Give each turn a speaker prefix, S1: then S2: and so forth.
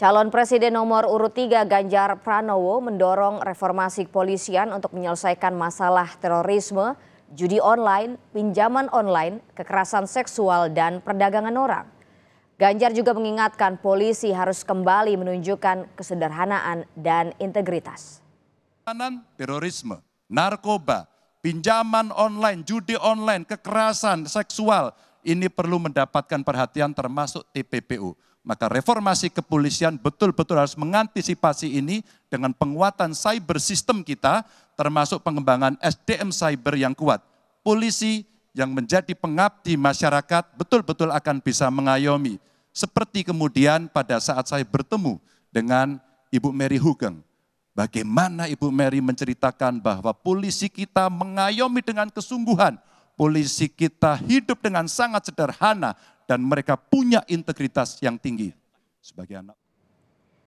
S1: Calon Presiden nomor urut 3 Ganjar Pranowo mendorong reformasi kepolisian untuk menyelesaikan masalah terorisme, judi online, pinjaman online, kekerasan seksual, dan perdagangan orang. Ganjar juga mengingatkan polisi harus kembali menunjukkan kesederhanaan dan integritas.
S2: Terorisme, narkoba, pinjaman online, judi online, kekerasan seksual, ini perlu mendapatkan perhatian termasuk TPPU maka reformasi kepolisian betul-betul harus mengantisipasi ini dengan penguatan cyber system kita, termasuk pengembangan SDM cyber yang kuat. Polisi yang menjadi pengabdi masyarakat betul-betul akan bisa mengayomi. Seperti kemudian pada saat saya bertemu dengan Ibu Mary Hugeng. Bagaimana Ibu Mary menceritakan bahwa polisi kita mengayomi dengan kesungguhan, polisi kita hidup dengan sangat sederhana dan mereka punya integritas yang tinggi sebagai anak.